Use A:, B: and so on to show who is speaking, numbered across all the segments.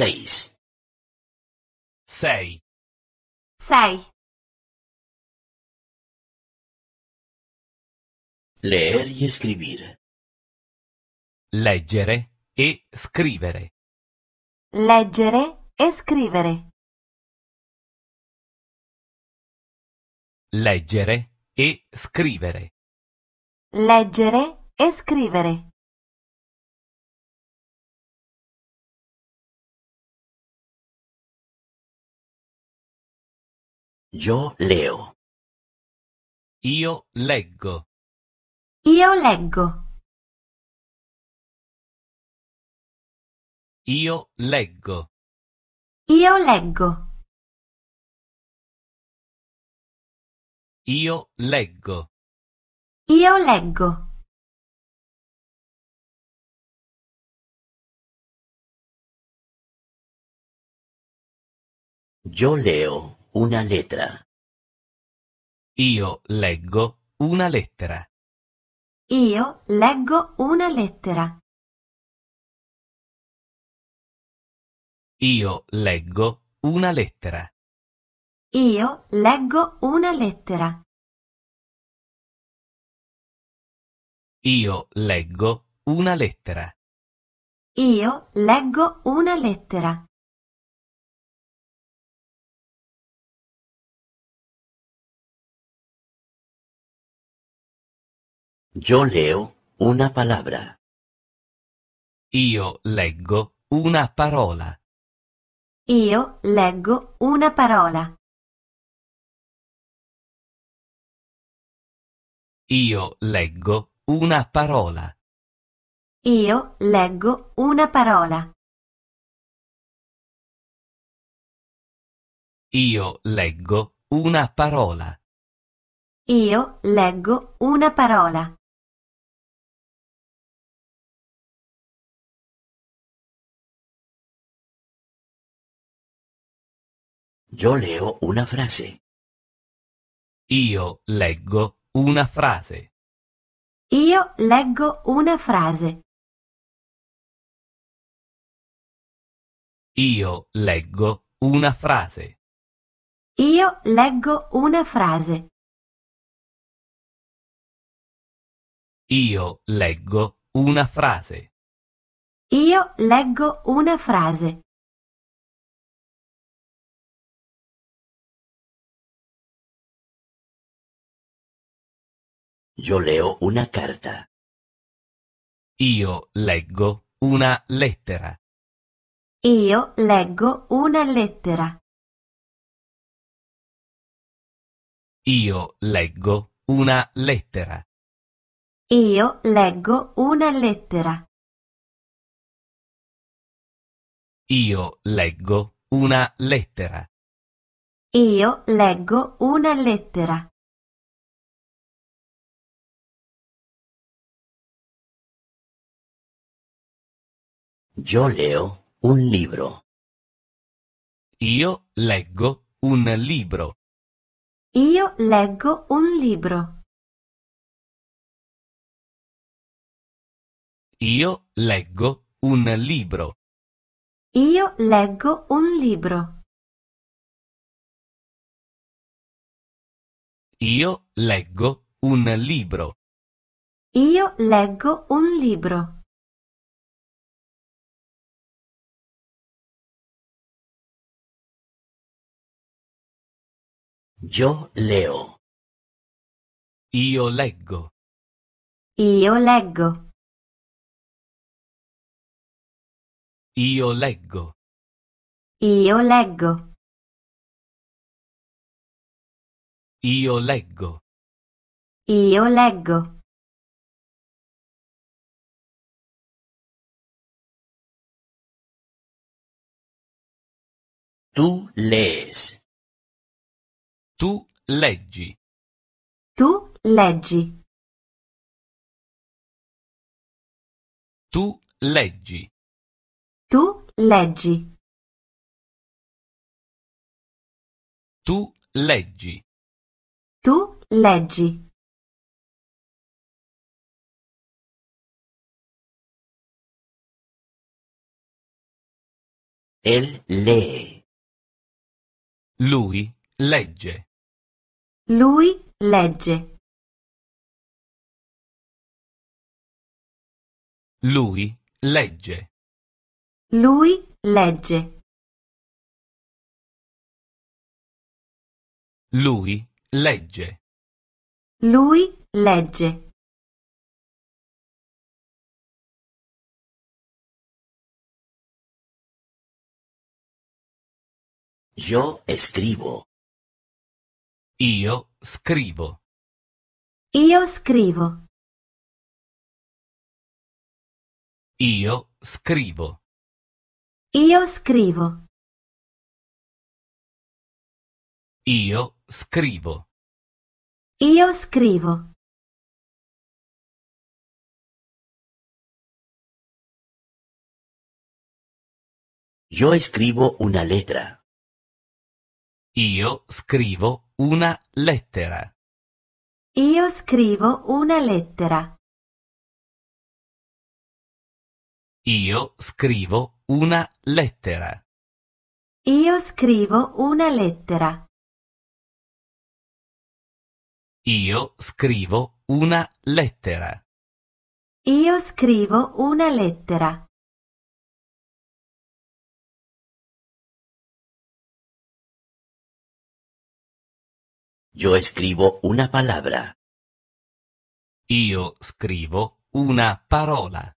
A: seis. Sei. Sei. Leer y escribir. Leggere e scrivere. Leggere e scrivere. Leggere e scrivere. Leggere e scrivere. Io leo. Io leggo. Io leggo. Io leggo. Io leggo. Io leggo. Io leggo. Io leo una lettera. Io leggo una lettera. Io leggo una lettera. Io leggo una lettera. Io leggo una lettera. Io leggo una lettera. Io leggo una lettera. Yo leo una palabra. Io leggo una parola. Io leggo una parola. Io leggo una parola. Io leggo una parola. Io leggo una parola. Io leggo una parola. Io leo una frase. Io leggo una frase. Io leggo una frase. Io leggo una frase. Io leggo una frase. Io leggo una frase. Io leggo una frase. Io leo una carta. Io leggo una lettera. Io leggo una lettera. Io leggo una lettera. Io leggo una lettera. Io leggo una lettera. Io leggo una lettera. Yo leo un libro. Io leggo un libro. Io leggo un libro. Io leggo un libro. Io leggo un libro. Io leggo un libro. Io leggo un libro. Io leo. Io leggo. Io leggo. Io leggo. Io leggo. Io leggo. Io leggo. Tu lees. Tu leggi. Tu leggi. Tu leggi. Tu leggi. Tu leggi. Tu leggi. Él lee. Lui legge. Lui legge. Lui legge. Lui legge. Lui legge. Lui legge. Io scrivo. Io scrivo. Io scrivo. Io scrivo. Io scrivo. Io scrivo. Io scrivo. Io scrivo una lettera. Io scrivo una lettera. Io scrivo una lettera. Io scrivo una lettera. Io scrivo una lettera. Io scrivo una lettera. Io scrivo una lettera. Io Yo escribo una palabra. yo scrivo una parola.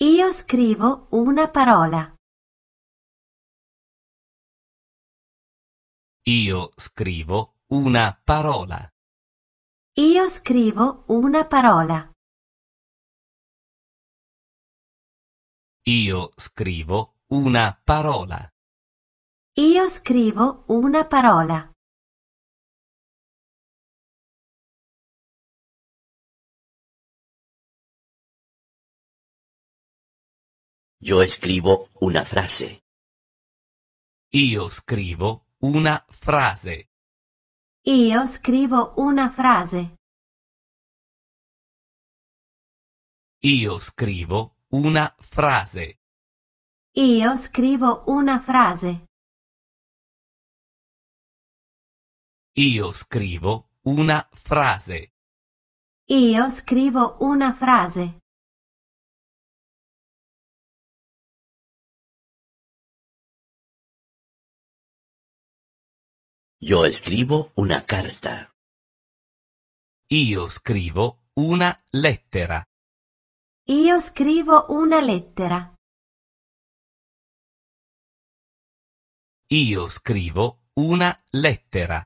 A: yo scrivo una parola. yo scrivo una parola. yo scrivo una parola. Io scrivo una parola. Io scrivo una parola. Yo escribo una frase. Io scrivo una frase. Io scrivo una frase. Io scrivo una frase. Io scrivo una frase. Io scrivo una frase. Io scrivo una frase. Io scrivo una carta. Io scrivo una lettera. Io scrivo una lettera. Io scrivo una lettera.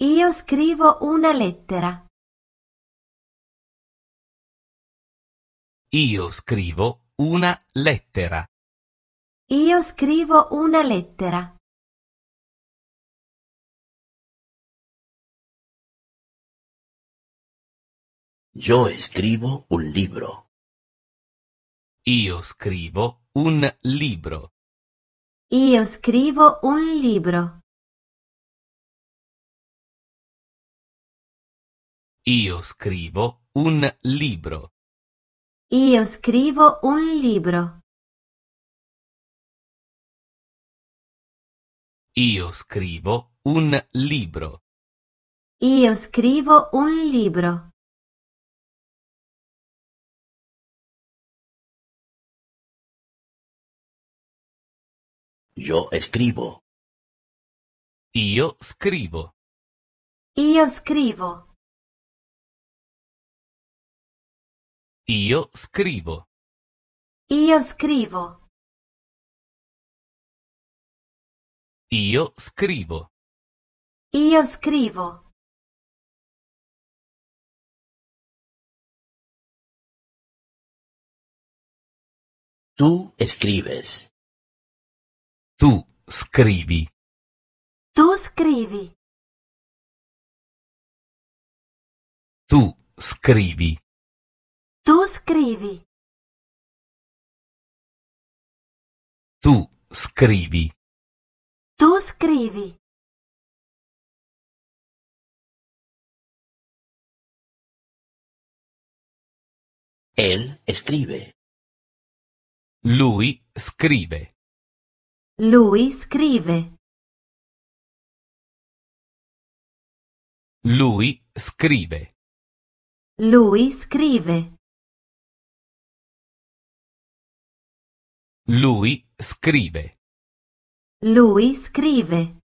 A: Io scrivo una lettera. Io scrivo una lettera. Io scrivo una lettera. Yo escribo un libro. Io scrivo un libro. Io scrivo un libro. Io scrivo un libro. Io scrivo un libro. Io scrivo un libro. Io scrivo un libro. Yo escribo. Io scrivo. Io scrivo. Io scrivo. Io scrivo. Io scrivo. Io scrivo. Tú escribes. Tu scrivi. Tu scrivi. Tu scrivi. Tu scrivi. Tu scrivi. Tu scrivi. Él escribe. Lui scrive. Lui scrive. Lui scrive. Lui scrive. Lui scrive. Lui scrive.